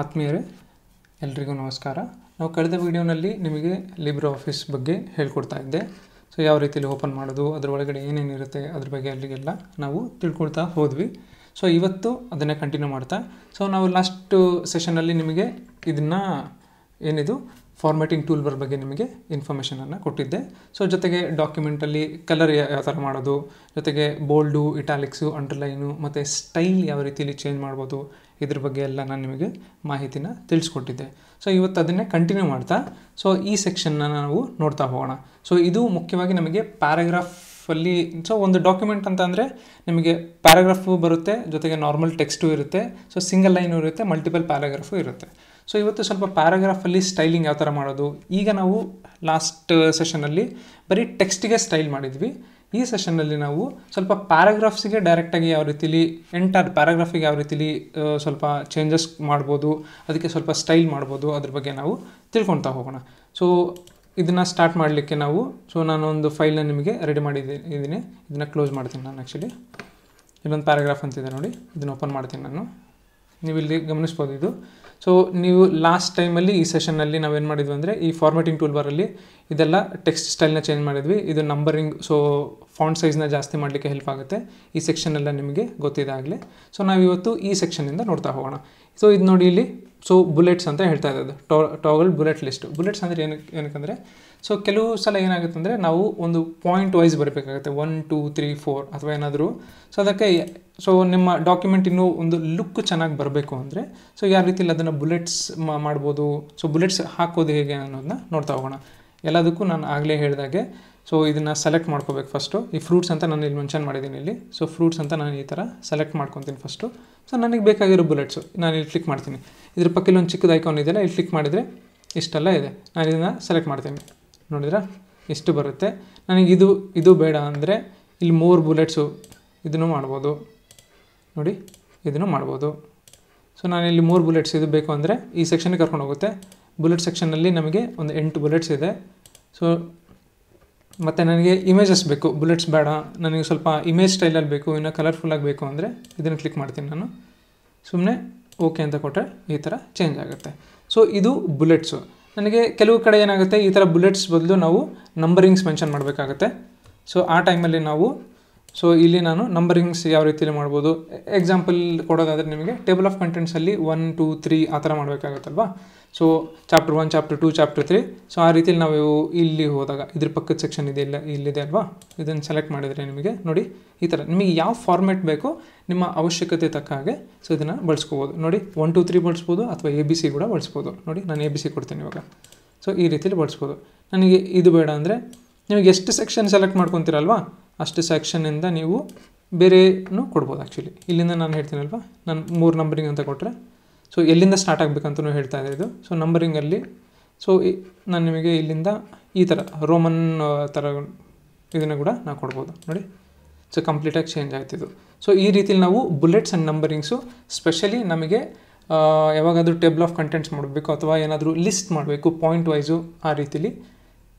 ಆತ್ಮೀಯರೇ ಎಲ್ರಿಗೂ ನಮಸ್ಕಾರ ನಾವು ಕಳೆದ ವಿಡಿಯೋನಲ್ಲಿ ನಿಮಗೆ ಲಿಬ್ರೆ ಆಫೀಸ್ ಬಗ್ಗೆ ಹೇಳ್ಕೊಡ್ತಾ ಇದ್ದೆ ಸೊ ಯಾವ ರೀತಿಯಲ್ಲಿ ಓಪನ್ ಮಾಡೋದು ಅದರ ಒಳಗಡೆ ಏನೇನಿರುತ್ತೆ ಅದ್ರ ಬಗ್ಗೆ ಅಲ್ಲಿಗೆಲ್ಲ ನಾವು ತಿಳ್ಕೊಳ್ತಾ ಹೋದ್ವಿ ಸೊ ಇವತ್ತು ಅದನ್ನೇ ಕಂಟಿನ್ಯೂ ಮಾಡ್ತಾ ಸೊ ನಾವು ಲಾಸ್ಟು ಸೆಷನಲ್ಲಿ ನಿಮಗೆ ಇದನ್ನು ಏನಿದು ಫಾರ್ಮ್ಯಾಟಿಂಗ್ ಟೂಲ್ಬರ್ ಬಗ್ಗೆ ನಿಮಗೆ ಇನ್ಫಾರ್ಮೇಷನನ್ನು ಕೊಟ್ಟಿದ್ದೆ ಸೊ ಜೊತೆಗೆ ಡಾಕ್ಯುಮೆಂಟಲ್ಲಿ ಕಲರ್ ಯಾವ ಥರ ಮಾಡೋದು ಜೊತೆಗೆ ಬೋಲ್ಡು ಇಟಾಲಿಕ್ಸು ಅಂಡರ್ಲೈನು ಮತ್ತು ಸ್ಟೈಲ್ ಯಾವ ರೀತಿಯಲ್ಲಿ ಚೇಂಜ್ ಮಾಡ್ಬೋದು ಇದ್ರ ಬಗ್ಗೆ ಎಲ್ಲ ನಾನು ನಿಮಗೆ ಮಾಹಿತಿನ ತಿಳಿಸ್ಕೊಟ್ಟಿದ್ದೆ ಸೊ ಇವತ್ತು ಅದನ್ನೇ ಕಂಟಿನ್ಯೂ ಮಾಡ್ತಾ ಸೊ ಈ ಸೆಕ್ಷನ್ನ ನಾವು ನೋಡ್ತಾ ಹೋಗೋಣ ಸೊ ಇದು ಮುಖ್ಯವಾಗಿ ನಮಗೆ ಪ್ಯಾರಾಗ್ರಾಫ್ ಅಲ್ಲಿ ಸೊ ಒಂದು ಡಾಕ್ಯುಮೆಂಟ್ ಅಂತ ಅಂದರೆ ನಿಮಗೆ ಪ್ಯಾರಾಗ್ರಾಫು ಬರುತ್ತೆ ಜೊತೆಗೆ ನಾರ್ಮಲ್ ಟೆಕ್ಸ್ಟು ಇರುತ್ತೆ ಸೊ ಸಿಂಗಲ್ ಲೈನು ಇರುತ್ತೆ ಮಲ್ಟಿಪಲ್ ಪ್ಯಾರಾಗ್ರಾಫು ಇರುತ್ತೆ ಸೊ ಇವತ್ತು ಸ್ವಲ್ಪ ಪ್ಯಾರಾಗ್ರಾಫಲ್ಲಿ ಸ್ಟೈಲಿಂಗ್ ಯಾವ ಥರ ಮಾಡೋದು ಈಗ ನಾವು ಲಾಸ್ಟ್ ಸೆಷನಲ್ಲಿ uh, ಬರೀ ಟೆಕ್ಸ್ಟಿಗೆ ಸ್ಟೈಲ್ ಮಾಡಿದ್ವಿ ಈ ಸೆಷನಲ್ಲಿ ನಾವು ಸ್ವಲ್ಪ ಪ್ಯಾರಾಗ್ರಾಫ್ಸಿಗೆ ಡೈರೆಕ್ಟಾಗಿ ಯಾವ ರೀತಿಲಿ ಎಂಟರ್ ಪ್ಯಾರಾಗ್ರಾಫಿಗೆ ಯಾವ ರೀತಿಲಿ uh, ಸ್ವಲ್ಪ ಚೇಂಜಸ್ ಮಾಡ್ಬೋದು ಅದಕ್ಕೆ ಸ್ವಲ್ಪ ಸ್ಟೈಲ್ ಮಾಡ್ಬೋದು ಅದ್ರ ಬಗ್ಗೆ ನಾವು ತಿಳ್ಕೊತಾ ಹೋಗೋಣ ಸೊ ಇದನ್ನು ಸ್ಟಾರ್ಟ್ ಮಾಡಲಿಕ್ಕೆ ನಾವು ಸೊ ನಾನು ಒಂದು ಫೈಲ್ನ ನಿಮಗೆ ರೆಡಿ ಮಾಡಿದ್ದೀನಿ ಇದನ್ನು ಕ್ಲೋಸ್ ಮಾಡ್ತೀನಿ ನಾನು ಆ್ಯಕ್ಚುಲಿ ಇನ್ನೊಂದು ಪ್ಯಾರಾಗ್ರಾಫ್ ಅಂತಿದೆ ನೋಡಿ ಇದನ್ನು ಓಪನ್ ಮಾಡ್ತೀನಿ ನಾನು ನೀವು ಇಲ್ಲಿ ಗಮನಿಸ್ಬೋದು ಇದು ಸೊ ನೀವು ಲಾಸ್ಟ್ ಟೈಮಲ್ಲಿ ಈ ಸೆಷನ್ನಲ್ಲಿ ನಾವೇನು ಮಾಡಿದ್ವಿ ಅಂದರೆ ಈ ಫಾರ್ಮೆಟಿಂಗ್ ಟೂಲ್ ಬರಲ್ಲಿ ಇದೆಲ್ಲ ಟೆಕ್ಸ್ಟ್ ಸ್ಟೈಲ್ನ ಚೇಂಜ್ ಮಾಡಿದ್ವಿ ಇದು ನಂಬರಿಂಗ್ ಸೊ ಫಾಂಟ್ ಸೈಜ್ನ ಜಾಸ್ತಿ ಮಾಡಲಿಕ್ಕೆ ಹೆಲ್ಪ್ ಆಗುತ್ತೆ ಈ ಸೆಕ್ಷನ್ ಎಲ್ಲ ನಿಮಗೆ ಗೊತ್ತಿದಾಗಲಿ ಸೊ ನಾವು ಇವತ್ತು ಈ ಸೆಕ್ಷನಿಂದ ನೋಡ್ತಾ ಹೋಗೋಣ ಸೊ ಇದು ನೋಡಿ ಇಲ್ಲಿ ಸೊ ಬುಲೆಟ್ಸ್ ಅಂತ ಹೇಳ್ತಾ ಇದ್ದದ್ದು ಟೋ ಟಾಗಲ್ ಬುಲೆಟ್ ಲಿಸ್ಟು ಬುಲೆಟ್ಸ್ ಅಂದರೆ ಏನಕ್ಕೆ ಏನಕ್ಕೆ ಸೊ ಕೆಲವು ಸಲ ಏನಾಗುತ್ತೆ ಅಂದರೆ ನಾವು ಒಂದು ಪಾಯಿಂಟ್ ವೈಸ್ ಬರಬೇಕಾಗುತ್ತೆ ಒನ್ ಟೂ ತ್ರೀ ಫೋರ್ ಅಥವಾ ಏನಾದರೂ ಸೊ ಅದಕ್ಕೆ ಸೊ ನಿಮ್ಮ ಡಾಕ್ಯುಮೆಂಟ್ ಇನ್ನೂ ಒಂದು ಲುಕ್ ಚೆನ್ನಾಗಿ ಬರಬೇಕು ಅಂದರೆ ಸೊ ಯಾವ ರೀತಿಯಲ್ಲಿ ಅದನ್ನು ಬುಲೆಟ್ಸ್ ಮಾಡ್ಬೋದು ಸೊ ಬುಲೆಟ್ಸ್ ಹಾಕೋದು ಹೇಗೆ ಅನ್ನೋದನ್ನ ನೋಡ್ತಾ ಹೋಗೋಣ ಎಲ್ಲದಕ್ಕೂ ನಾನು ಆಗಲೇ ಹೇಳಿದಾಗೆ ಸೊ ಇದನ್ನು ಸೆಲೆಕ್ಟ್ ಮಾಡ್ಕೋಬೇಕು ಫಸ್ಟು ಈ ಫ್ರೂಟ್ಸ್ ಅಂತ ನಾನು ಇಲ್ಲಿ ಮೆನ್ಷನ್ ಮಾಡಿದ್ದೀನಿ ಇಲ್ಲಿ ಸೊ ಫ್ರೂಟ್ಸ್ ಅಂತ ನಾನು ಈ ಥರ ಸೆಲೆಕ್ಟ್ ಮಾಡ್ಕೊತೀನಿ ಫಸ್ಟು ಸೊ ನನಗೆ ಬೇಕಾಗಿರೋ ಬುಲೆಟ್ಸು ನಾನು ಇಲ್ಲಿ ಕ್ಲಿಕ್ ಮಾಡ್ತೀನಿ ಇದ್ರ ಪಕ್ಕದಲ್ಲಿ ಒಂದು ಚಿಕ್ಕದು ಐಕಾನ್ ಇದೆಯಲ್ಲ ಇಲ್ಲಿ ಕ್ಲಿಕ್ ಮಾಡಿದರೆ ಇಷ್ಟೆಲ್ಲ ಇದೆ ನಾನು ಇದನ್ನು ಸೆಲೆಕ್ಟ್ ಮಾಡ್ತೀನಿ ನೋಡಿದ್ರೆ ಎಷ್ಟು ಬರುತ್ತೆ ನನಗೆ ಇದು ಇದು ಬೇಡ ಅಂದರೆ ಇಲ್ಲಿ ಮೂರು ಬುಲೆಟ್ಸು ಇದನ್ನು ಮಾಡ್ಬೋದು ನೋಡಿ ಇದನ್ನು ಮಾಡ್ಬೋದು ಸೊ ಇಲ್ಲಿ ಮೂರು ಬುಲೆಟ್ಸ್ ಇದು ಬೇಕು ಅಂದರೆ ಈ ಸೆಕ್ಷನ್ಗೆ ಕರ್ಕೊಂಡು ಹೋಗುತ್ತೆ ಬುಲೆಟ್ ಸೆಕ್ಷನಲ್ಲಿ ನಮಗೆ ಒಂದು ಎಂಟು ಬುಲೆಟ್ಸ್ ಇದೆ ಸೊ ಮತ್ತು ನನಗೆ ಇಮೇಜಸ್ ಬೇಕು ಬುಲೆಟ್ಸ್ ಬೇಡ ನನಗೆ ಸ್ವಲ್ಪ ಇಮೇಜ್ ಸ್ಟೈಲಲ್ಲಿ ಬೇಕು ಇನ್ನೂ ಕಲರ್ಫುಲ್ಲಾಗಿ ಬೇಕು ಅಂದರೆ ಇದನ್ನು ಕ್ಲಿಕ್ ಮಾಡ್ತೀನಿ ನಾನು ಸುಮ್ಮನೆ ಓಕೆ ಅಂತ ಕೊಟ್ಟರೆ ಈ ಥರ ಚೇಂಜ್ ಆಗುತ್ತೆ ಸೊ ಇದು ಬುಲೆಟ್ಸು ನನಗೆ ಕೆಲವು ಕಡೆ ಏನಾಗುತ್ತೆ ಈ ಥರ ಬುಲೆಟ್ಸ್ ಬದಲು ನಾವು ನಂಬರಿಂಗ್ಸ್ ಮೆನ್ಷನ್ ಮಾಡಬೇಕಾಗುತ್ತೆ ಸೊ ಆ ಟೈಮಲ್ಲಿ ನಾವು ಸೊ ಇಲ್ಲಿ ನಾನು ನಂಬರಿಂಗ್ಸ್ ಯಾವ ರೀತಿಯಲ್ಲಿ ಮಾಡ್ಬೋದು ಎಕ್ಸಾಂಪಲ್ ಕೊಡೋದಾದರೆ ನಿಮಗೆ ಟೇಬಲ್ ಆಫ್ ಕಂಟೆಂಟ್ಸಲ್ಲಿ ಒನ್ ಟೂ ತ್ರೀ ಆ ಥರ ಮಾಡಬೇಕಾಗತ್ತಲ್ವಾ so chapter one chapter two chapter three so ಆ ರೀತಿಯಲ್ಲಿ ನಾವು ಇಲ್ಲಿ ಹೋದಾಗ ಇದ್ರ ಪಕ್ಕದ ಸೆಕ್ಷನ್ ಇದೆ ಇಲ್ಲ ಇಲ್ಲಿದೆ ಅಲ್ವಾ ಇದನ್ನು ಸೆಲೆಕ್ಟ್ ಮಾಡಿದರೆ ನಿಮಗೆ ನೋಡಿ ಈ ಥರ ನಿಮಗೆ ಯಾವ ಫಾರ್ಮ್ಯಾಟ್ ಬೇಕೋ ನಿಮ್ಮ ಅವಶ್ಯಕತೆ ತಕ್ಕ ಹಾಗೆ ಸೊ ಇದನ್ನು ಬಳಸ್ಕೋಬೋದು ನೋಡಿ ಒನ್ ಟು ತ್ರೀ ಬಳಸ್ಬೋದು ಅಥವಾ ಎ ಬಿ ಸಿ ಕೂಡ ಬಳಸ್ಬೋದು ನೋಡಿ ನಾನು ಎ ಬಿ ಸಿ ಕೊಡ್ತೀನಿ ಇವಾಗ ಸೊ ಈ ರೀತಿಯಲ್ಲಿ ಬಳಸ್ಬೋದು ನನಗೆ ಇದು ಬೇಡ ಅಂದರೆ ನಿಮಗೆ ಎಷ್ಟು ಸೆಕ್ಷನ್ ಸೆಲೆಕ್ಟ್ ಮಾಡ್ಕೊತೀರಲ್ವಾ ಅಷ್ಟು ಸೆಕ್ಷನಿಂದ ನೀವು ಬೇರೆನೂ ಕೊಡ್ಬೋದು ಆ್ಯಕ್ಚುಲಿ ಇಲ್ಲಿಂದ ನಾನು ಹೇಳ್ತೀನಲ್ವ ನಾನು ಮೂರು ನಂಬರಿಂಗ್ ಅಂತ ಕೊಟ್ಟರೆ ಸೊ ಎಲ್ಲಿಂದ ಸ್ಟಾರ್ಟ್ ಆಗಬೇಕಂತಲೂ ಹೇಳ್ತಾ ಇದೆ ಇದು ಸೊ ನಂಬರಿಂಗಲ್ಲಿ ಸೊ ನಾನು ನಿಮಗೆ ಇಲ್ಲಿಂದ ಈ ಥರ ರೋಮನ್ ಥರ ಇದನ್ನು ಕೂಡ ನಾನು ಕೊಡ್ಬೋದು ನೋಡಿ ಸೊ ಕಂಪ್ಲೀಟಾಗಿ ಚೇಂಜ್ ಆಯ್ತಿದ್ದು ಸೊ ಈ ರೀತಿಲಿ ನಾವು ಬುಲೆಟ್ಸ್ ಆ್ಯಂಡ್ ನಂಬರಿಂಗ್ಸು ಸ್ಪೆಷಲಿ ನಮಗೆ ಯಾವಾಗಾದರೂ ಟೇಬಲ್ ಆಫ್ ಕಂಟೆಂಟ್ಸ್ ಮಾಡಬೇಕು ಅಥವಾ ಏನಾದರೂ ಲಿಸ್ಟ್ ಮಾಡಬೇಕು ಪಾಯಿಂಟ್ ವೈಸು ಆ ರೀತಿಲಿ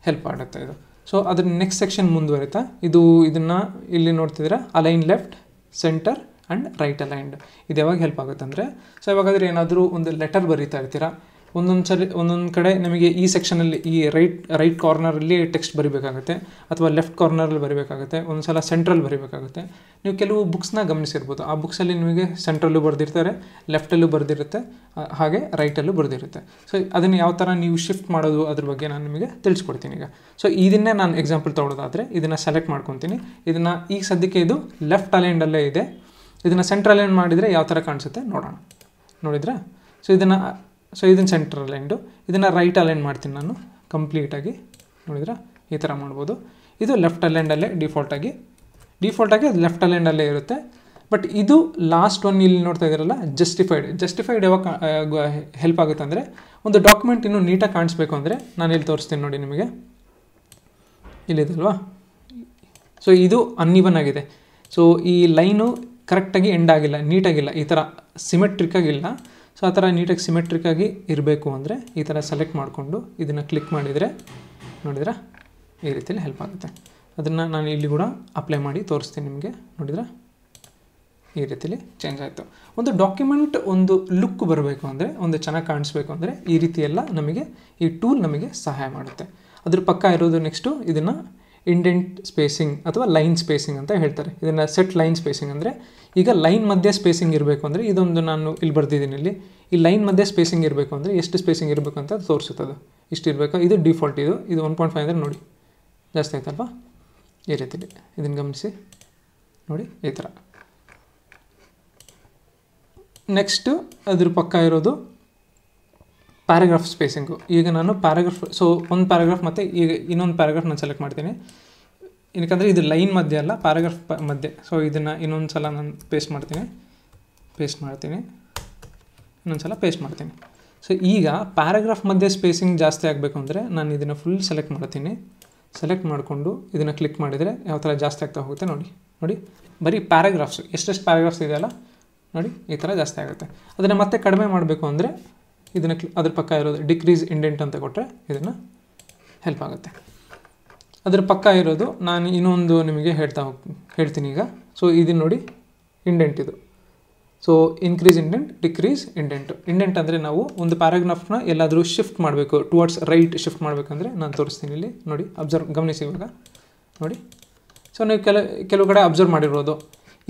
ಹೆಲ್ಪ್ ಆಗುತ್ತೆ ಇದು ಸೊ ಅದ್ರ ನೆಕ್ಸ್ಟ್ ಸೆಕ್ಷನ್ ಮುಂದುವರಿತಾ ಇದು ಇದನ್ನು ಇಲ್ಲಿ ನೋಡ್ತಿದ್ರೆ align left centre and right aligned ಇದು ಯಾವಾಗ ಹೆಲ್ಪ್ ಆಗುತ್ತೆ ಅಂದ್ರೆ ಸೊ ಯಾವಾಗಾದ್ರೆ ಏನಾದರೂ ಒಂದು ಲೆಟರ್ ಬರೀತಾ ಇರ್ತೀರಾ ಒಂದೊಂದು ಸರಿ ಒಂದೊಂದು ಕಡೆ ನಿಮಗೆ ಈ ಸೆಕ್ಷನಲ್ಲಿ ಈ ರೈಟ್ ರೈಟ್ ಕಾರ್ನರಲ್ಲಿ ಟೆಕ್ಸ್ಟ್ ಬರಿಬೇಕಾಗುತ್ತೆ ಅಥವಾ ಲೆಫ್ಟ್ ಕಾರ್ನರಲ್ಲಿ ಬರಿಬೇಕಾಗುತ್ತೆ ಒಂದು ಸಲ ಸೆಂಟ್ರಲ್ ಬರಿಬೇಕಾಗುತ್ತೆ ನೀವು ಕೆಲವು ಬುಕ್ಸ್ನ ಗಮನಿಸಿರ್ಬೋದು ಆ ಬುಕ್ಸಲ್ಲಿ ನಿಮಗೆ ಸೆಂಟ್ರಲ್ಲೂ ಬರೆದಿರ್ತಾರೆ ಲೆಫ್ಟಲ್ಲೂ ಬರೆದಿರುತ್ತೆ ಹಾಗೆ ರೈಟಲ್ಲೂ ಬರೆದಿರುತ್ತೆ ಸೊ ಅದನ್ನು ಯಾವ ಥರ ನೀವು ಶಿಫ್ಟ್ ಮಾಡೋದು ಅದ್ರ ಬಗ್ಗೆ ನಾನು ನಿಮಗೆ ತಿಳಿಸ್ಕೊಡ್ತೀನಿ ಈಗ ಸೊ ಇದನ್ನೇ ನಾನು ಎಕ್ಸಾಂಪಲ್ ತೊಗೊಳೋದಾದರೆ ಇದನ್ನು ಸೆಲೆಕ್ಟ್ ಮಾಡ್ಕೊತೀನಿ ಇದನ್ನು ಈಗ ಸದ್ಯಕ್ಕೆ ಇದು ಲೆಫ್ಟ್ ಅಲೈಂಡಲ್ಲೇ ಇದೆ ಇದನ್ನು ಸೆಂಟ್ರಲ್ ಅಲೈನ್ ಮಾಡಿದರೆ ಯಾವ ಥರ ಕಾಣಿಸುತ್ತೆ ನೋಡೋಣ ನೋಡಿದ್ರೆ ಸೊ ಇದನ್ನು ಸೊ ಇದನ್ನು ಸೆಂಟ್ರಲ್ ಅಲೈನ್ಡು ಇದನ್ನು ರೈಟ್ ಅಲೈನ್ ಮಾಡ್ತೀನಿ ನಾನು ಕಂಪ್ಲೀಟಾಗಿ ನೋಡಿದ್ರೆ ಈ ಥರ ಮಾಡ್ಬೋದು ಇದು ಲೆಫ್ಟ್ ಅಲೈಂಡಲ್ಲೇ ಡಿಫಾಲ್ಟಾಗಿ ಡಿಫಾಲ್ಟಾಗಿ ಅದು ಲೆಫ್ಟ್ ಅಲೈಂಡಲ್ಲೇ ಇರುತ್ತೆ ಬಟ್ ಇದು ಲಾಸ್ಟ್ ಒನ್ ಇಲ್ಲಿ ನೋಡ್ತಾ ಇದ್ದೀರಲ್ಲ ಜಸ್ಟಿಫೈಡ್ ಜಸ್ಟಿಫೈಡ್ ಯಾವಾಗ ಹೆಲ್ಪ್ ಆಗುತ್ತೆ ಅಂದರೆ ಒಂದು ಡಾಕ್ಯುಮೆಂಟ್ ಇನ್ನೂ ನೀಟಾಗಿ ಕಾಣಿಸ್ಬೇಕು ಅಂದರೆ ನಾನು ಇಲ್ಲಿ ತೋರಿಸ್ತೀನಿ ನೋಡಿ ನಿಮಗೆ ಇಲ್ಲಿದಲ್ವಾ ಸೊ ಇದು ಅನ್ಇವನ್ ಆಗಿದೆ ಸೊ ಈ ಲೈನು ಕರೆಕ್ಟಾಗಿ ಎಂಡ್ ಆಗಿಲ್ಲ ನೀಟಾಗಿಲ್ಲ ಈ ಥರ ಸಿಮೆಟ್ರಿಕ್ ಆಗಿಲ್ಲ ಸೊ ಆ ಥರ ನೀಟಾಗಿ ಸಿಮೆಟ್ರಿಕ್ಕಾಗಿ ಇರಬೇಕು ಅಂದರೆ ಈ ಥರ ಸೆಲೆಕ್ಟ್ ಮಾಡಿಕೊಂಡು ಇದನ್ನು ಕ್ಲಿಕ್ ಮಾಡಿದರೆ ನೋಡಿದ್ರೆ ಈ ರೀತಿಯಲ್ಲಿ ಹೆಲ್ಪ್ ಆಗುತ್ತೆ ಅದನ್ನು ನಾನು ಇಲ್ಲಿ ಕೂಡ ಅಪ್ಲೈ ಮಾಡಿ ತೋರಿಸ್ತೀನಿ ನಿಮಗೆ ನೋಡಿದ್ರೆ ಈ ರೀತಿಯಲ್ಲಿ ಚೇಂಜ್ ಆಯಿತು ಒಂದು ಡಾಕ್ಯುಮೆಂಟ್ ಒಂದು ಲುಕ್ ಬರಬೇಕು ಅಂದರೆ ಒಂದು ಚೆನ್ನಾಗಿ ಕಾಣಿಸ್ಬೇಕು ಅಂದರೆ ಈ ರೀತಿಯೆಲ್ಲ ನಮಗೆ ಈ ಟೂಲ್ ನಮಗೆ ಸಹಾಯ ಮಾಡುತ್ತೆ ಅದ್ರ ಪಕ್ಕ ಇರೋದು ನೆಕ್ಸ್ಟು ಇದನ್ನು ಇಂಡೆಂಟ್ ಸ್ಪೇಸಿಂಗ್ ಅಥವಾ ಲೈನ್ ಸ್ಪೇಸಿಂಗ್ ಅಂತ ಹೇಳ್ತಾರೆ ಇದನ್ನು ಸೆಟ್ ಲೈನ್ ಸ್ಪೇಸಿಂಗ್ ಅಂದರೆ ಈಗ ಲೈನ್ ಮಧ್ಯೆ ಸ್ಪೇಸಿಂಗ್ ಇರಬೇಕು ಅಂದರೆ ಇದೊಂದು ನಾನು ಇಲ್ಲಿ ಬರ್ದಿದ್ದೀನಿ ಇಲ್ಲಿ ಈ ಲೈನ್ ಮಧ್ಯೆ ಸ್ಪೇಸಿಂಗ್ ಇರಬೇಕು ಅಂದರೆ ಎಷ್ಟು ಸ್ಪೇಸಿಂಗ್ ಇರಬೇಕು ಅಂತ ತೋರಿಸುತ್ತದೆ ಇಷ್ಟು ಇರಬೇಕು ಇದು ಡಿಫಾಲ್ಟ್ ಇದು ಇದು ಒನ್ ಪಾಯಿಂಟ್ ಫೈವ್ ಅಂದರೆ ನೋಡಿ ಜಾಸ್ತಿ ಆಯ್ತಲ್ವಾ ಈ ರೀತಿ ಇದನ್ನು ಗಮನಿಸಿ ನೋಡಿ ಈ ಥರ ನೆಕ್ಸ್ಟು ಅದ್ರ ಪಕ್ಕ ಇರೋದು ಪ್ಯಾರಾಗ್ರಾಫ್ ಸ್ಪೇಸಿಂಗು ಈಗ ನಾನು ಪ್ಯಾರಾಗ್ರಾಫ್ ಸೊ ಒಂದು ಪ್ಯಾರಾಗ್ರಾಫ್ ಮತ್ತು ಈಗ ಇನ್ನೊಂದು ಪ್ಯಾರಾಗ್ರಾಫ್ ನಾನು ಸೆಲೆಕ್ಟ್ ಮಾಡ್ತೀನಿ ಏನಕ್ಕಂದರೆ ಇದು ಲೈನ್ ಮಧ್ಯೆ ಅಲ್ಲ ಪ್ಯಾರಾಗ್ರಾಫ್ ಮಧ್ಯೆ ಸೊ ಇದನ್ನು ಇನ್ನೊಂದು ಸಲ ನಾನು ಪೇಸ್ಟ್ ಮಾಡ್ತೀನಿ ಪೇಸ್ಟ್ ಮಾಡ್ತೀನಿ ಇನ್ನೊಂದು ಸಲ ಪೇಸ್ಟ್ ಮಾಡ್ತೀನಿ ಸೊ ಈಗ ಪ್ಯಾರಾಗ್ರಾಫ್ ಮಧ್ಯೆ ಸ್ಪೇಸಿಂಗ್ ಜಾಸ್ತಿ ಆಗಬೇಕು ಅಂದರೆ ನಾನು ಇದನ್ನು ಫುಲ್ ಸೆಲೆಕ್ಟ್ ಮಾಡ್ತೀನಿ ಸೆಲೆಕ್ಟ್ ಮಾಡಿಕೊಂಡು ಇದನ್ನು ಕ್ಲಿಕ್ ಮಾಡಿದರೆ ಯಾವ ಥರ ಜಾಸ್ತಿ ಆಗ್ತಾ ಹೋಗುತ್ತೆ ನೋಡಿ ನೋಡಿ ಬರೀ ಪ್ಯಾರಾಗ್ರಾಫ್ಸ್ ಎಷ್ಟೆಷ್ಟು ಪ್ಯಾರಾಗ್ರಾಫ್ಸ್ ಇದೆಯಲ್ಲ ನೋಡಿ ಈ ಥರ ಜಾಸ್ತಿ ಆಗುತ್ತೆ ಅದನ್ನು ಮತ್ತೆ ಕಡಿಮೆ ಮಾಡಬೇಕು ಅಂದರೆ ಇದನ್ನು ಅದ್ರ ಪಕ್ಕ ಇರೋದು ಡಿಕ್ರೀಸ್ ಇಂಡೆಂಟ್ ಅಂತ ಕೊಟ್ಟರೆ ಇದನ್ನು ಹೆಲ್ಪ್ ಆಗುತ್ತೆ ಅದರ ಪಕ್ಕ ಇರೋದು ನಾನು ಇನ್ನೊಂದು ನಿಮಗೆ ಹೇಳ್ತಾ ಹೋಗ್ತೀನಿ ಹೇಳ್ತೀನಿ ಈಗ ಸೊ ಇದನ್ನು ನೋಡಿ ಇಂಡೆಂಟ್ ಇದು so increase indent decrease indent indent ಅಂದರೆ ನಾವು ಒಂದು ಪ್ಯಾರಾಗ್ರಾಫ್ನ ಎಲ್ಲಾದರೂ ಶಿಫ್ಟ್ ಮಾಡಬೇಕು ಟುವರ್ಡ್ಸ್ ರೈಟ್ ಶಿಫ್ಟ್ ಮಾಡಬೇಕಂದ್ರೆ ನಾನು ತೋರಿಸ್ತೀನಿ ಇಲ್ಲಿ ನೋಡಿ ಅಬ್ಸರ್ವ್ ಗಮನಿಸಿ ಇವಾಗ ನೋಡಿ ಸೊ ನೀವು ಕೆಲ ಕೆಲವು ಕಡೆ ಅಬ್ಸರ್ವ್ ಮಾಡಿರೋದು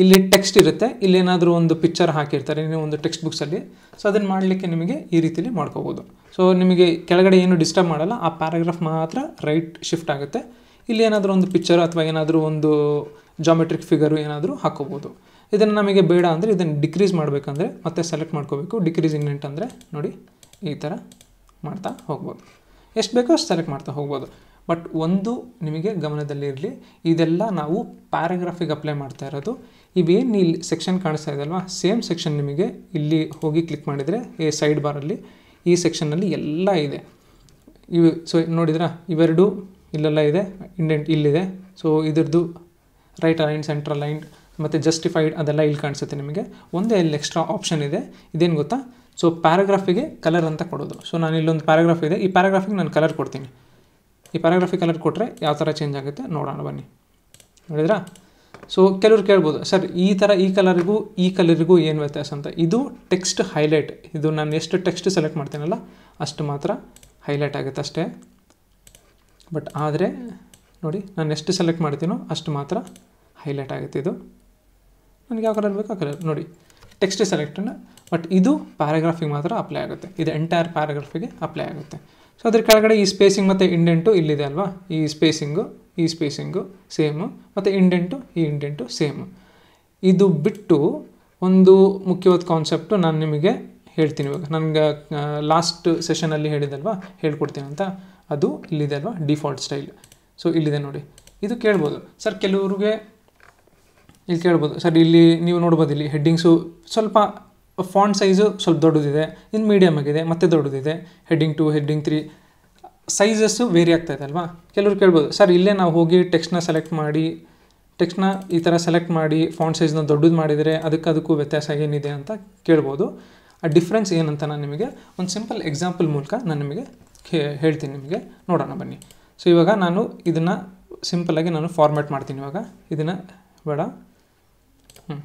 ಇಲ್ಲಿ ಟೆಕ್ಸ್ಟ್ ಇರುತ್ತೆ ಇಲ್ಲಿ ಏನಾದರೂ ಒಂದು ಪಿಕ್ಚರ್ ಹಾಕಿರ್ತಾರೆ ನೀವು ಒಂದು ಟೆಕ್ಸ್ಟ್ ಬುಕ್ಸಲ್ಲಿ ಸೊ ಅದನ್ನು ಮಾಡಲಿಕ್ಕೆ ನಿಮಗೆ ಈ ರೀತಿಲಿ ಮಾಡ್ಕೋಬೋದು ಸೊ ನಿಮಗೆ ಕೆಳಗಡೆ ಏನು ಡಿಸ್ಟರ್ಬ್ ಮಾಡಲ್ಲ ಆ ಪ್ಯಾರಾಗ್ರಾಫ್ ಮಾತ್ರ ರೈಟ್ ಶಿಫ್ಟ್ ಆಗುತ್ತೆ ಇಲ್ಲಿ ಏನಾದರೂ ಒಂದು ಪಿಕ್ಚರ್ ಅಥವಾ ಏನಾದರೂ ಒಂದು ಜಾಮೆಟ್ರಿಕ್ ಫಿಗರು ಏನಾದರೂ ಹಾಕೋಬೋದು ಇದನ್ನು ನಮಗೆ ಬೇಡ ಅಂದರೆ ಇದನ್ನು ಡಿಕ್ರೀಸ್ ಮಾಡಬೇಕಂದ್ರೆ ಮತ್ತೆ ಸೆಲೆಕ್ಟ್ ಮಾಡ್ಕೋಬೇಕು ಡಿಕ್ರೀಸ್ ಇಂಗ್ನೆಂಟ್ ಅಂದರೆ ನೋಡಿ ಈ ಥರ ಮಾಡ್ತಾ ಹೋಗ್ಬೋದು ಎಷ್ಟು ಬೇಕೋ ಅಷ್ಟು ಸೆಲೆಕ್ಟ್ ಮಾಡ್ತಾ ಹೋಗ್ಬೋದು ಬಟ್ ಒಂದು ನಿಮಗೆ ಗಮನದಲ್ಲಿರಲಿ ಇದೆಲ್ಲ ನಾವು ಪ್ಯಾರಾಗ್ರಾಫಿಗೆ ಅಪ್ಲೈ ಮಾಡ್ತಾ ಇರೋದು ಇವೇನು ಇಲ್ಲಿ ಸೆಕ್ಷನ್ ಕಾಣಿಸ್ತಾ ಇದೆ ಅಲ್ವಾ ಸೇಮ್ ಸೆಕ್ಷನ್ ನಿಮಗೆ ಇಲ್ಲಿ ಹೋಗಿ ಕ್ಲಿಕ್ ಮಾಡಿದರೆ ಈ ಸೈಡ್ ಬಾರಲ್ಲಿ ಈ ಸೆಕ್ಷನ್ನಲ್ಲಿ ಎಲ್ಲ ಇದೆ ಇವು ಸೊ ನೋಡಿದ್ರ ಇವೆರಡು ಇಲ್ಲೆಲ್ಲ ಇದೆ ಇಂಡೆಂಟ್ ಇಲ್ಲಿದೆ ಸೊ ಇದ್ರದ್ದು ರೈಟ್ ಅಲೈನ್ ಸೆಂಟ್ರ್ ಲೈನ್ ಮತ್ತು ಜಸ್ಟಿಫೈಡ್ ಅದೆಲ್ಲ ಇಲ್ಲಿ ಕಾಣಿಸುತ್ತೆ ನಿಮಗೆ ಒಂದೇ ಇಲ್ಲಿ ಎಕ್ಸ್ಟ್ರಾ ಆಪ್ಷನ್ ಇದೆ ಇದೇನು ಗೊತ್ತಾ ಸೊ ಪ್ಯಾರಾಗ್ರಾಫಿಗೆ ಕಲರ್ ಅಂತ ಕೊಡೋದು ಸೊ ನಾನು ಇಲ್ಲೊಂದು ಪ್ಯಾರಾಗ್ರಾಫ್ ಇದೆ ಈ ಪ್ಯಾರಾಗ್ರಾಫಿಗೆ ನಾನು ಕಲರ್ ಕೊಡ್ತೀನಿ ಈ ಪ್ಯಾರಾಗ್ರಾಫಿಗೆ ಕಲರ್ ಕೊಟ್ಟರೆ ಯಾವ ಥರ ಚೇಂಜ್ ಆಗುತ್ತೆ ನೋಡೋಣ ಬನ್ನಿ ನೋಡಿದ್ರಾ ಸೊ ಕೆಲವ್ರು ಕೇಳ್ಬೋದು ಸರ್ ಈ ಥರ ಈ ಕಲರಿಗೂ ಈ ಕಲರಿಗೂ ಏನು ವ್ಯತ್ಯಾಸ ಅಂತ ಇದು ಟೆಕ್ಸ್ಟ್ ಹೈಲೈಟ್ ಇದು ನಾನು ಎಷ್ಟು ಟೆಕ್ಸ್ಟ್ ಸೆಲೆಕ್ಟ್ ಮಾಡ್ತೀನಲ್ಲ ಅಷ್ಟು ಮಾತ್ರ ಹೈಲೈಟ್ ಆಗುತ್ತೆ ಅಷ್ಟೇ ಬಟ್ ಆದರೆ ನೋಡಿ ನಾನು ಎಷ್ಟು ಸೆಲೆಕ್ಟ್ ಮಾಡ್ತೀನೋ ಅಷ್ಟು ಮಾತ್ರ ಹೈಲೈಟ್ ಆಗುತ್ತೆ ಇದು ನನಗೆ ಯಾವ ಕಲರ್ ಬೇಕು ಆ ಕಲರ್ ನೋಡಿ ಟೆಕ್ಸ್ಟ್ ಸೆಲೆಕ್ಟನ್ನು ಬಟ್ ಇದು ಪ್ಯಾರಾಗ್ರಾಫಿಗೆ ಮಾತ್ರ ಅಪ್ಲೈ ಆಗುತ್ತೆ ಇದು ಎಂಟೈರ್ ಪ್ಯಾರಾಗ್ರಾಫಿಗೆ ಅಪ್ಲೈ ಆಗುತ್ತೆ ಸೊ ಅದ್ರ ಕೆಳಗಡೆ ಈ ಸ್ಪೇಸಿಂಗ್ ಮತ್ತು ಇಂಡೆಂಟು ಇಲ್ಲಿದೆ ಅಲ್ವಾ ಈ ಸ್ಪೇಸಿಂಗು ಈ ಸ್ಪೇಸಿಂಗು ಸೇಮು ಮತ್ತು ಇಂಡೆಂಟು ಈ ಇಂಡೆಂಟು ಸೇಮು ಇದು ಬಿಟ್ಟು ಒಂದು ಮುಖ್ಯವಾದ ಕಾನ್ಸೆಪ್ಟು ನಾನು ನಿಮಗೆ ಹೇಳ್ತೀನಿ ಇವಾಗ ನನಗೆ ಲಾಸ್ಟ್ ಸೆಷನಲ್ಲಿ ಹೇಳಿದಲ್ವಾ ಹೇಳ್ಕೊಡ್ತೀನಿ ಅಂತ ಅದು ಇಲ್ಲಿದೆ ಅಲ್ವಾ ಡಿಫಾಲ್ಟ್ ಸ್ಟೈಲ್ ಸೊ ಇಲ್ಲಿದೆ ನೋಡಿ ಇದು ಕೇಳ್ಬೋದು ಸರ್ ಕೆಲವ್ರಿಗೆ ಇಲ್ಲಿ ಕೇಳ್ಬೋದು ಸರ್ ಇಲ್ಲಿ ನೀವು ನೋಡ್ಬೋದು ಇಲ್ಲಿ ಹೆಡ್ಡಿಂಗ್ಸು ಸ್ವಲ್ಪ ಫಾಂಟ್ ಸೈಜು ಸ್ವಲ್ಪ ದೊಡ್ಡದಿದೆ ಇನ್ನು ಮೀಡಿಯಮ್ ಆಗಿದೆ ಮತ್ತೆ ದೊಡ್ಡದಿದೆ heading two heading three sizes vary ಆಗ್ತಾಯಿದೆ ಅಲ್ವಾ ಕೆಲವರು ಕೇಳ್ಬೋದು ಸರ್ ಇಲ್ಲೇ ನಾವು ಹೋಗಿ ಟೆಕ್ಸ್ಟ್ನ ಸೆಲೆಕ್ಟ್ ಮಾಡಿ ಟೆಕ್ಸ್ಟ್ನ ಈ ಥರ ಸೆಲೆಕ್ಟ್ ಮಾಡಿ ಫಾಂಟ್ ಸೈಜ್ನ ದೊಡ್ಡದು ಮಾಡಿದರೆ ಅದಕ್ಕೆ ಅದಕ್ಕೂ ವ್ಯತ್ಯಾಸ ಏನಿದೆ ಅಂತ ಕೇಳ್ಬೋದು ಆ ಡಿಫ್ರೆನ್ಸ್ ಏನಂತ ನಾನು ನಿಮಗೆ ಒಂದು ಸಿಂಪಲ್ ಎಕ್ಸಾಂಪಲ್ ಮೂಲಕ ನಾನು ನಿಮಗೆ ಹೇಳ್ತೀನಿ ನಿಮಗೆ ನೋಡೋಣ ಬನ್ನಿ ಸೊ ಇವಾಗ ನಾನು ಇದನ್ನು ಸಿಂಪಲ್ಲಾಗಿ ನಾನು ಫಾರ್ಮ್ಯಾಟ್ ಮಾಡ್ತೀನಿ ಇವಾಗ ಇದನ್ನು ಬೇಡ ಹ್ಞೂ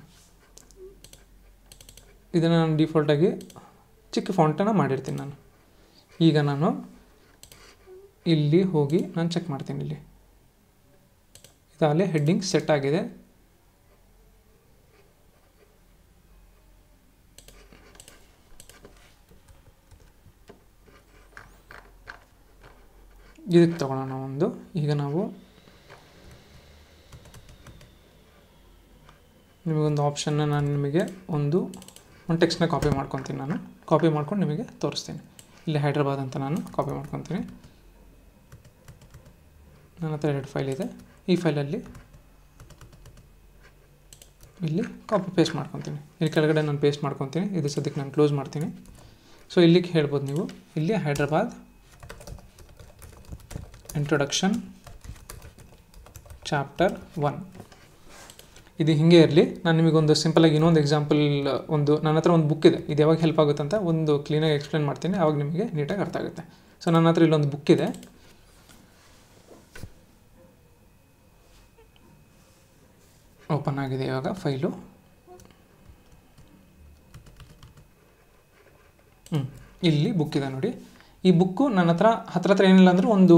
ಇದನ್ನು ನಾನು ಡಿಫಾಲ್ಟಾಗಿ ಚಿಕ್ಕ ಫಾಂಟನ್ನು ಮಾಡಿರ್ತೀನಿ ನಾನು ಈಗ ನಾನು ಇಲ್ಲಿ ಹೋಗಿ ನಾನು ಚೆಕ್ ಮಾಡ್ತೀನಿ ಇಲ್ಲಿ ಇದಾಗಲೇ ಹೆಡ್ಡಿಂಗ್ ಸೆಟ್ ಆಗಿದೆ ಇದಕ್ಕೆ ತಗೊಳ್ಳೋಣ ಒಂದು ಈಗ ನಾವು ನಿಮಗೊಂದು ಆಪ್ಷನ್ನ ನಾನು ನಿಮಗೆ ಒಂದು ಒಂದು ಟೆಕ್ಸ್ಟ್ನ ಕಾಪಿ ಮಾಡ್ಕೊತೀನಿ ನಾನು ಕಾಪಿ ಮಾಡ್ಕೊಂಡು ನಿಮಗೆ ತೋರಿಸ್ತೀನಿ ಇಲ್ಲಿ ಹೈದ್ರಾಬಾದ್ ಅಂತ ನಾನು ಕಾಪಿ ಮಾಡ್ಕೊತೀನಿ ನನ್ನ ಹತ್ರ ಎರಡು ಫೈಲ್ ಇದೆ ಈ ಫೈಲಲ್ಲಿ ಇಲ್ಲಿ ಕಾಪಿ ಪೇಸ್ಟ್ ಮಾಡ್ಕೊತೀನಿ ಇಲ್ಲಿ ಕೆಳಗಡೆ ನಾನು ಪೇಸ್ಟ್ ಮಾಡ್ಕೊತೀನಿ ಇದು ಸದ್ಯಕ್ಕೆ ನಾನು ಕ್ಲೋಸ್ ಮಾಡ್ತೀನಿ ಸೊ ಇಲ್ಲಿಗೆ ಹೇಳ್ಬೋದು ನೀವು ಇಲ್ಲಿ ಹೈದ್ರಾಬಾದ್ ಇಂಟ್ರೊಡಕ್ಷನ್ ಚಾಪ್ಟರ್ ಒನ್ ಇದು ಹೀಗೆ ಇರಲಿ ನಾನು ನಿಮಗೊಂದು ಸಿಂಪಲಾಗಿ ಇನ್ನೊಂದು ಎಕ್ಸಾಂಪಲ್ ಒಂದು ನನ್ನ ಹತ್ರ ಒಂದು ಬುಕ್ ಇದೆ ಇದು ಯಾವಾಗ ಹೆಲ್ಪ್ ಆಗುತ್ತೆ ಅಂತ ಒಂದು ಕ್ಲೀನಾಗಿ ಎಕ್ಸ್ಪ್ಲೇನ್ ಮಾಡ್ತೀನಿ ಆವಾಗ ನಿಮಗೆ ನೀಟಾಗಿ ಅರ್ಥ ಆಗುತ್ತೆ ಸೊ ನನ್ನ ಹತ್ರ ಇಲ್ಲೊಂದು ಬುಕ್ ಇದೆ ಓಪನ್ ಆಗಿದೆ ಇವಾಗ ಫೈಲು ಹ್ಞೂ ಇಲ್ಲಿ ಬುಕ್ ಇದೆ ನೋಡಿ ಈ ಬುಕ್ಕು ನನ್ನ ಹತ್ರ ಹತ್ರ ಹತ್ರ ಏನಿಲ್ಲ ಅಂದರೂ ಒಂದು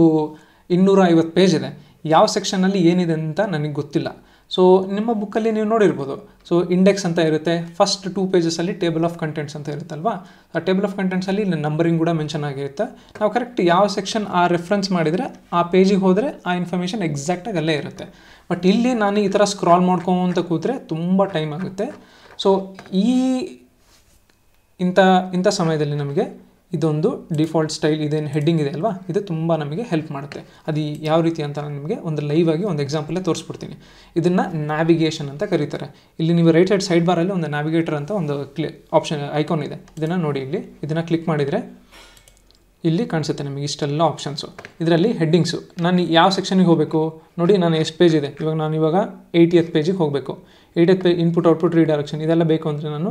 ಇನ್ನೂರ ಐವತ್ತು ಪೇಜ್ ಇದೆ ಯಾವ ಸೆಕ್ಷನಲ್ಲಿ ಏನಿದೆ ಅಂತ ನನಗೆ ಗೊತ್ತಿಲ್ಲ ಸೊ ನಿಮ್ಮ ಬುಕ್ಕಲ್ಲಿ ನೀವು ನೋಡಿರ್ಬೋದು ಸೊ ಇಂಡೆಕ್ಸ್ ಅಂತ ಇರುತ್ತೆ ಫಸ್ಟ್ ಟೂ ಪೇಜಸಲ್ಲಿ ಟೇಬಲ್ ಆಫ್ ಕಂಟೆಂಟ್ಸ್ ಅಂತ ಇರುತ್ತಲ್ವಾ ಆ ಟೇಬಲ್ ಆಫ್ ಕಂಟೆಂಟ್ಸಲ್ಲಿ ನಂಬರಿಂಗ್ ಕೂಡ ಮೆನ್ಷನ್ ಆಗಿರುತ್ತೆ ನಾವು ಕರೆಕ್ಟ್ ಯಾವ ಸೆಕ್ಷನ್ ಆ ರೆಫರೆನ್ಸ್ ಮಾಡಿದರೆ ಆ ಪೇಜಿಗೆ ಹೋದರೆ ಆ ಇನ್ಫಾರ್ಮೇಷನ್ ಎಕ್ಸಾಕ್ಟಾಗಿ ಅಲ್ಲೇ ಇರುತ್ತೆ ಬಟ್ ಇಲ್ಲಿ ನಾನು ಈ ಥರ ಸ್ಕ್ರಾಲ್ ಮಾಡ್ಕೊಂತ ಕೂತ್ರೆ ತುಂಬ ಟೈಮ್ ಆಗುತ್ತೆ ಸೊ ಈ ಇಂಥ ಇಂಥ ಸಮಯದಲ್ಲಿ ನಮಗೆ ಇದೊಂದು ಡಿಫಾಲ್ಟ್ ಸ್ಟೈಲ್ ಇದೇನು ಹೆಡ್ಡಿಂಗ್ ಇದೆ ಅಲ್ವಾ ಇದು ತುಂಬ ನಮಗೆ ಹೆಲ್ಪ್ ಮಾಡುತ್ತೆ ಅದು ಯಾವ ರೀತಿ ಅಂತ ನಾನು ನಿಮಗೆ ಒಂದು ಲೈವ್ ಆಗಿ ಒಂದು ಎಕ್ಸಾಂಪಲೇ ತೋರಿಸ್ಬಿಡ್ತೀನಿ ಇದನ್ನು ನ್ಯಾವಿಗೇಷನ್ ಅಂತ ಕರೀತಾರೆ ಇಲ್ಲಿ ನೀವು ರೈಟ್ ಸೈಡ್ ಸೈಡ್ ಬಾರಲ್ಲಿ ಒಂದು ನ್ಯಾವಿಗೇಟರ್ ಅಂತ ಒಂದು ಕ್ಲಿ ಆಪ್ಷನ್ ಐಕಾನ್ ಇದೆ ಇದನ್ನು ನೋಡಿ ಇಲ್ಲಿ ಇದನ್ನು ಕ್ಲಿಕ್ ಮಾಡಿದರೆ ಇಲ್ಲಿ ಕಾಣಿಸುತ್ತೆ ನಿಮಗೆ ಇಷ್ಟೆಲ್ಲ ಆಪ್ಷನ್ಸು ಇದರಲ್ಲಿ ಹೆಡ್ಡಿಂಗ್ಸು ನಾನು ಯಾವ ಸೆಕ್ಷನಿಗೆ ಹೋಗಬೇಕು ನೋಡಿ ನಾನು ಎಷ್ಟು ಪೇಜ್ ಇದೆ ಇವಾಗ ನಾನು ಇವಾಗ ಎತ್ ಪೇಜಿಗೆ ಹೋಗಬೇಕು ಏಯ್ಟಿಯತ್ ಪೇ ಇನ್ಪುಟ್ ಔಟ್ಪುಟ್ ರೀಡೈರೆಕ್ಷನ್ ಇದೆಲ್ಲ ಬೇಕು ಅಂದರೆ ನಾನು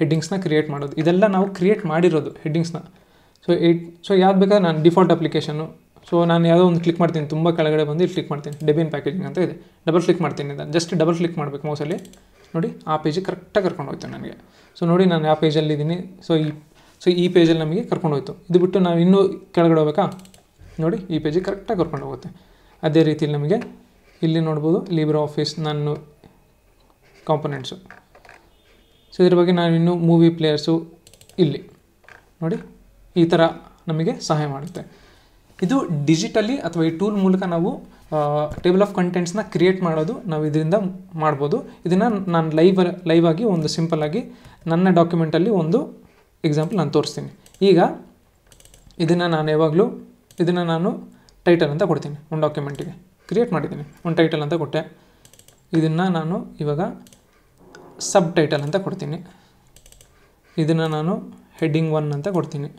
ಹೆಡ್ಡಿಂಗ್ಸ್ನ ಕ್ರಿಯೇಟ್ ಮಾಡೋದು ಇದೆಲ್ಲ ನಾವು ಕ್ರಿಯೇಟ್ ಮಾಡಿರೋದು ಹೆಡ್ಡಿಂಗ್ಸ್ನ ಸೊ ಏಯ್ಟ್ ಸೊ ಯಾವ್ದು ಬೇಕಾದ್ರೆ ನಾನು ಡಿಫಾಲ್ಟ್ ಅಪ್ಲಿಕೇಶನ್ನು ಸೊ ನಾನು ಯಾವುದೋ ಒಂದು ಕ್ಲಿಕ್ ಮಾಡ್ತೀನಿ ತುಂಬ ಕೆಳಗಡೆ ಬಂದು ಕ್ಲಿಕ್ ಮಾಡ್ತೀನಿ ಡೆಬಿನ್ ಪ್ಯಾಕೇಜಿಂಗ್ ಅಂತ ಇದೆ ಡಬಲ್ ಕ್ಲಿಕ್ ಮಾಡ್ತೀನಿ ನಾನು ಜಸ್ಟ್ ಡಬಲ್ ಕ್ಲಿಕ್ ಮಾಡಬೇಕು ಮೌಸಲ್ಲಿ ನೋಡಿ ಆ ಪೇಜಿಗೆ ಕರೆಕ್ಟಾಗಿ ಕರ್ಕೊಂಡು ಹೋಗ್ತೇನೆ ನನಗೆ ಸೊ ನೋಡಿ ನಾನು ಯಾವ ಪೇಜಲ್ಲಿದ್ದೀನಿ ಸೊ ಈ ಸೊ ಈ ಪೇಜಲ್ಲಿ ನಮಗೆ ಕರ್ಕೊಂಡು ಹೋಯ್ತು ಇದು ಬಿಟ್ಟು ನಾವು ಇನ್ನೂ ಕೆಳಗಡೆ ಹೋಗ್ಬೇಕಾ ನೋಡಿ ಈ ಪೇಜಿಗೆ ಕರೆಕ್ಟಾಗಿ ಕರ್ಕೊಂಡು ಹೋಗುತ್ತೆ ಅದೇ ರೀತಿಯಲ್ಲಿ ನಮಗೆ ಇಲ್ಲಿ ನೋಡ್ಬೋದು ಲಿಬ್ರ ಆಫೀಸ್ ನಾನು ಕಾಂಪೊನೆಂಟ್ಸು ಸೊ ಇದ್ರ ಬಗ್ಗೆ ನಾನು ಇನ್ನೂ ಮೂವಿ ಪ್ಲೇಯರ್ಸು ಇಲ್ಲಿ ನೋಡಿ ಈ ಥರ ನಮಗೆ ಸಹಾಯ ಮಾಡುತ್ತೆ ಇದು ಡಿಜಿಟಲಿ ಅಥವಾ ಈ ಟೂಲ್ ಮೂಲಕ ನಾವು ಟೇಬಲ್ ಆಫ್ ಕಂಟೆಂಟ್ಸ್ನ ಕ್ರಿಯೇಟ್ ಮಾಡೋದು ನಾವು ಇದರಿಂದ ಮಾಡ್ಬೋದು ಇದನ್ನು ನಾನು ಲೈವ್ ಲೈವ್ ಆಗಿ ಒಂದು ಸಿಂಪಲ್ ಆಗಿ ನನ್ನ ಡಾಕ್ಯುಮೆಂಟಲ್ಲಿ ಒಂದು ಎಕ್ಸಾಂಪಲ್ ನಾನು ತೋರಿಸ್ತೀನಿ ಈಗ ಇದನ್ನು ನಾನು ಯಾವಾಗಲೂ ಇದನ್ನು ನಾನು ಟೈಟಲ್ ಅಂತ ಕೊಡ್ತೀನಿ ಒಂದು ಡಾಕ್ಯುಮೆಂಟಿಗೆ ಕ್ರಿಯೇಟ್ ಮಾಡಿದ್ದೀನಿ ಒಂದು ಟೈಟಲ್ ಅಂತ ಕೊಟ್ಟೆ ಇದನ್ನು ನಾನು ಇವಾಗ ಸಬ್ ಟೈಟಲ್ ಅಂತ ಕೊಡ್ತೀನಿ ಇದನ್ನು ನಾನು ಹೆಡ್ಡಿಂಗ್ ಒನ್ ಅಂತ ಕೊಡ್ತೀನಿ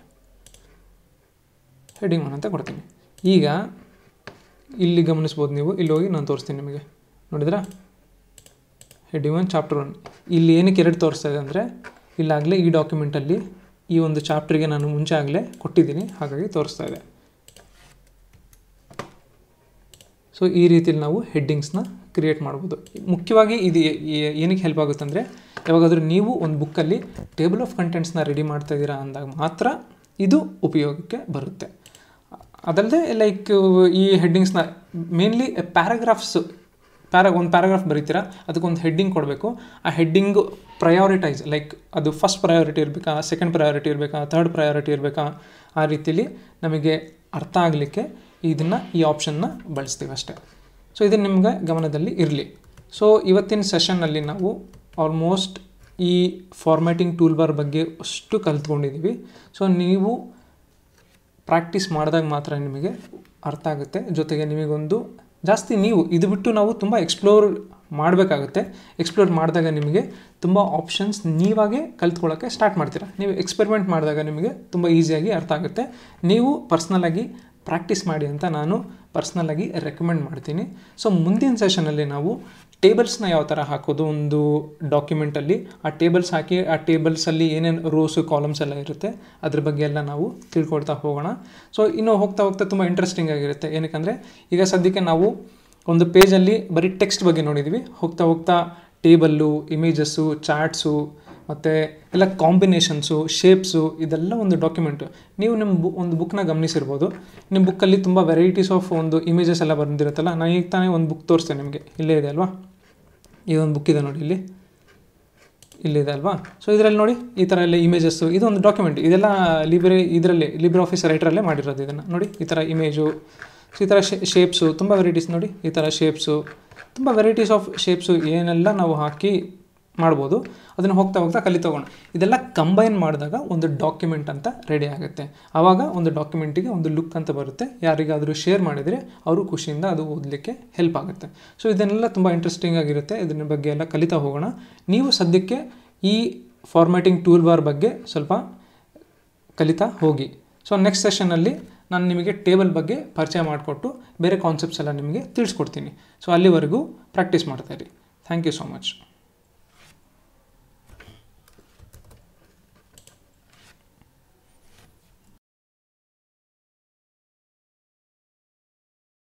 ಹೆಡ್ಡಿಂಗ್ ಒನ್ ಅಂತ ಕೊಡ್ತೀನಿ ಈಗ ಇಲ್ಲಿ ಗಮನಿಸ್ಬೋದು ನೀವು ಇಲ್ಲಿ ಹೋಗಿ ನಾನು ತೋರಿಸ್ತೀನಿ ನಿಮಗೆ ನೋಡಿದ್ರಾ ಹೆಡ್ಡಿಂಗ್ ಒನ್ ಚಾಪ್ಟರ್ ಒನ್ ಇಲ್ಲಿ ಏನಕ್ಕೆ ಎರಡು ತೋರಿಸ್ತಾ ಇದೆ ಅಂದರೆ ಇಲ್ಲಾಗಲೇ ಈ ಡಾಕ್ಯುಮೆಂಟಲ್ಲಿ ಈ ಒಂದು ಚಾಪ್ಟರ್ಗೆ ನಾನು ಮುಂಚೆ ಆಗಲೇ ಕೊಟ್ಟಿದ್ದೀನಿ ಹಾಗಾಗಿ ತೋರಿಸ್ತಾ ಇದೆ ಸೊ ಈ ರೀತಿಯಲ್ಲಿ ನಾವು ಹೆಡ್ಡಿಂಗ್ಸ್ನ ಕ್ರಿಯೇಟ್ ಮಾಡ್ಬೋದು ಮುಖ್ಯವಾಗಿ ಇದು ಏನಕ್ಕೆ ಹೆಲ್ಪ್ ಆಗುತ್ತೆ ಅಂದರೆ ಯಾವಾಗಾದರೂ ನೀವು ಒಂದು ಬುಕ್ಕಲ್ಲಿ ಟೇಬಲ್ ಆಫ್ ಕಂಟೆಂಟ್ಸ್ನ ರೆಡಿ ಮಾಡ್ತಾ ಇದ್ದೀರಾ ಅಂದಾಗ ಮಾತ್ರ ಇದು ಉಪಯೋಗಕ್ಕೆ ಬರುತ್ತೆ ಅದಲ್ಲದೆ ಲೈಕ್ ಈ ಹೆಡ್ಡಿಂಗ್ಸ್ನ ಮೇನ್ಲಿ ಪ್ಯಾರಾಗ್ರಾಫ್ಸ್ ಪ್ಯಾರಾ ಒಂದು ಪ್ಯಾರಾಗ್ರಾಫ್ ಬರೀತೀರಾ ಅದಕ್ಕೊಂದು ಹೆಡ್ಡಿಂಗ್ ಕೊಡಬೇಕು ಆ ಹೆಡ್ಡಿಂಗು ಪ್ರಯಾರಿಟೈಸ್ ಲೈಕ್ ಅದು ಫಸ್ಟ್ ಪ್ರಯಾರಿಟಿ ಇರಬೇಕಾ ಸೆಕೆಂಡ್ ಪ್ರಯಾರಿಟಿ ಇರಬೇಕಾ ಥರ್ಡ್ ಪ್ರಯಾರಿಟಿ ಇರಬೇಕಾ ಆ ರೀತಿಯಲ್ಲಿ ನಮಗೆ ಅರ್ಥ ಆಗಲಿಕ್ಕೆ ಇದನ್ನು ಈ ಆಪ್ಷನ್ನ ಬಳಸ್ತೀವಿ ಅಷ್ಟೇ ಸೊ ಇದು ನಿಮ್ಗೆ ಗಮನದಲ್ಲಿ ಇರಲಿ ಸೊ ಇವತ್ತಿನ ಸೆಷನ್ನಲ್ಲಿ ನಾವು ಆಲ್ಮೋಸ್ಟ್ ಈ ಫಾರ್ಮ್ಯಾಟಿಂಗ್ ಟೂಲ್ ಬಾರ್ ಬಗ್ಗೆ ಅಷ್ಟು ಕಲ್ತ್ಕೊಂಡಿದ್ದೀವಿ ಸೊ ನೀವು ಪ್ರಾಕ್ಟೀಸ್ ಮಾಡಿದಾಗ ಮಾತ್ರ ನಿಮಗೆ ಅರ್ಥ ಆಗುತ್ತೆ ಜೊತೆಗೆ ನಿಮಗೊಂದು ಜಾಸ್ತಿ ನೀವು ಇದು ಬಿಟ್ಟು ನಾವು ತುಂಬ ಎಕ್ಸ್ಪ್ಲೋರ್ ಮಾಡಬೇಕಾಗುತ್ತೆ ಎಕ್ಸ್ಪ್ಲೋರ್ ಮಾಡಿದಾಗ ನಿಮಗೆ ತುಂಬ ಆಪ್ಷನ್ಸ್ ನೀವಾಗೆ ಕಲ್ತ್ಕೊಳ್ಳೋಕ್ಕೆ ಸ್ಟಾರ್ಟ್ ಮಾಡ್ತೀರಾ ನೀವು ಎಕ್ಸ್ಪೆರಿಮೆಂಟ್ ಮಾಡಿದಾಗ ನಿಮಗೆ ತುಂಬ ಈಸಿಯಾಗಿ ಅರ್ಥ ಆಗುತ್ತೆ ನೀವು ಪರ್ಸ್ನಲಾಗಿ ಪ್ರಾಕ್ಟೀಸ್ ಮಾಡಿ ಅಂತ ನಾನು ಪರ್ಸ್ನಲಾಗಿ ರೆಕಮೆಂಡ್ ಮಾಡ್ತೀನಿ ಸೊ ಮುಂದಿನ ಸೆಷನಲ್ಲಿ ನಾವು ಟೇಬಲ್ಸ್ನ ಯಾವ ಥರ ಹಾಕೋದು ಒಂದು ಡಾಕ್ಯುಮೆಂಟಲ್ಲಿ ಆ ಟೇಬಲ್ಸ್ ಹಾಕಿ ಆ ಟೇಬಲ್ಸಲ್ಲಿ ಏನೇನು ರೋಸು ಕಾಲಮ್ಸ್ ಎಲ್ಲ ಇರುತ್ತೆ ಅದ್ರ ಬಗ್ಗೆ ಎಲ್ಲ ನಾವು ತಿಳ್ಕೊಳ್ತಾ ಹೋಗೋಣ ಸೊ ಇನ್ನು ಹೋಗ್ತಾ ಹೋಗ್ತಾ ತುಂಬ ಇಂಟ್ರೆಸ್ಟಿಂಗ್ ಆಗಿರುತ್ತೆ ಏನಕ್ಕೆ ಈಗ ಸದ್ಯಕ್ಕೆ ನಾವು ಒಂದು ಪೇಜಲ್ಲಿ ಬರೀ ಟೆಕ್ಸ್ಟ್ ಬಗ್ಗೆ ನೋಡಿದ್ವಿ ಹೋಗ್ತಾ ಹೋಗ್ತಾ ಟೇಬಲ್ಲು ಇಮೇಜಸ್ಸು ಚಾರ್ಟ್ಸು ಮತ್ತು ಎಲ್ಲ ಕಾಂಬಿನೇಷನ್ಸು ಶೇಪ್ಸು ಇದೆಲ್ಲ ಒಂದು ಡಾಕ್ಯುಮೆಂಟು ನೀವು ನಿಮ್ಮ ಬು ಒಂದು ಬುಕ್ನ ಗಮನಿಸಿರ್ಬೋದು ನಿಮ್ಮ ಬುಕ್ಕಲ್ಲಿ ತುಂಬ ವೆರೈಟೀಸ್ ಆಫ್ ಒಂದು ಇಮೇಜಸ್ ಎಲ್ಲ ಬಂದಿರುತ್ತಲ್ಲ ನಾನು ಈಗ ತಾನೇ ಒಂದು ಬುಕ್ ತೋರಿಸ್ತೇನೆ ನಿಮಗೆ ಇಲ್ಲೇ ಇದೆ ಅಲ್ವಾ ಈ ಒಂದು ಬುಕ್ ಇದೆ ನೋಡಿ ಇಲ್ಲಿ ಇಲ್ಲಿದೆ ಅಲ್ವಾ ಸೊ ಇದರಲ್ಲಿ ನೋಡಿ ಈ ಥರ ಎಲ್ಲ ಇಮೇಜಸ್ಸು ಇದೊಂದು ಡಾಕ್ಯುಮೆಂಟ್ ಇದೆಲ್ಲ ಲಿಬ್ರೆ ಇದರಲ್ಲಿ ಲಿಬ್ರೆ ಆಫೀಸ್ ರೈಟ್ರಲ್ಲೇ ಮಾಡಿರೋದು ಇದನ್ನು ನೋಡಿ ಈ ಥರ ಇಮೇಜು ಸೊ ಈ ಥರ ಶೇಪ್ಸು ತುಂಬ ವೆರೈಟೀಸ್ ನೋಡಿ ಈ ಥರ ಶೇಪ್ಸು ತುಂಬ ವೆರೈಟೀಸ್ ಆಫ್ ಶೇಪ್ಸು ಏನೆಲ್ಲ ನಾವು ಹಾಕಿ ಮಾಡ್ಬೋದು ಅದನ್ನು ಹೋಗ್ತಾ ಹೋಗ್ತಾ ಕಲಿತೋಗೋಣ ಇದೆಲ್ಲ ಕಂಬೈನ್ ಮಾಡಿದಾಗ ಒಂದು ಡಾಕ್ಯುಮೆಂಟ್ ಅಂತ ರೆಡಿ ಆಗುತ್ತೆ ಆವಾಗ ಒಂದು ಡಾಕ್ಯುಮೆಂಟಿಗೆ ಒಂದು ಲುಕ್ ಅಂತ ಬರುತ್ತೆ ಯಾರಿಗಾದರೂ ಶೇರ್ ಮಾಡಿದರೆ ಅವರು ಖುಷಿಯಿಂದ ಅದು ಓದಲಿಕ್ಕೆ ಹೆಲ್ಪ್ ಆಗುತ್ತೆ ಸೊ ಇದನ್ನೆಲ್ಲ ತುಂಬ ಇಂಟ್ರೆಸ್ಟಿಂಗ್ ಆಗಿರುತ್ತೆ ಇದನ್ನ ಬಗ್ಗೆ ಎಲ್ಲ ಕಲಿತಾ ಹೋಗೋಣ ನೀವು ಸದ್ಯಕ್ಕೆ ಈ ಫಾರ್ಮ್ಯಾಟಿಂಗ್ ಟೂಲ್ ಬಾರ್ ಬಗ್ಗೆ ಸ್ವಲ್ಪ ಕಲಿತಾ ಹೋಗಿ ಸೊ ನೆಕ್ಸ್ಟ್ ಸೆಷನಲ್ಲಿ ನಾನು ನಿಮಗೆ ಟೇಬಲ್ ಬಗ್ಗೆ ಪರಿಚಯ ಮಾಡಿಕೊಟ್ಟು ಬೇರೆ ಕಾನ್ಸೆಪ್ಟ್ಸ್ ಎಲ್ಲ ನಿಮಗೆ ತಿಳಿಸ್ಕೊಡ್ತೀನಿ ಸೊ ಅಲ್ಲಿವರೆಗೂ ಪ್ರಾಕ್ಟೀಸ್ ಮಾಡ್ತಾಯಿರಿ ಥ್ಯಾಂಕ್ ಯು ಸೊ ಮಚ್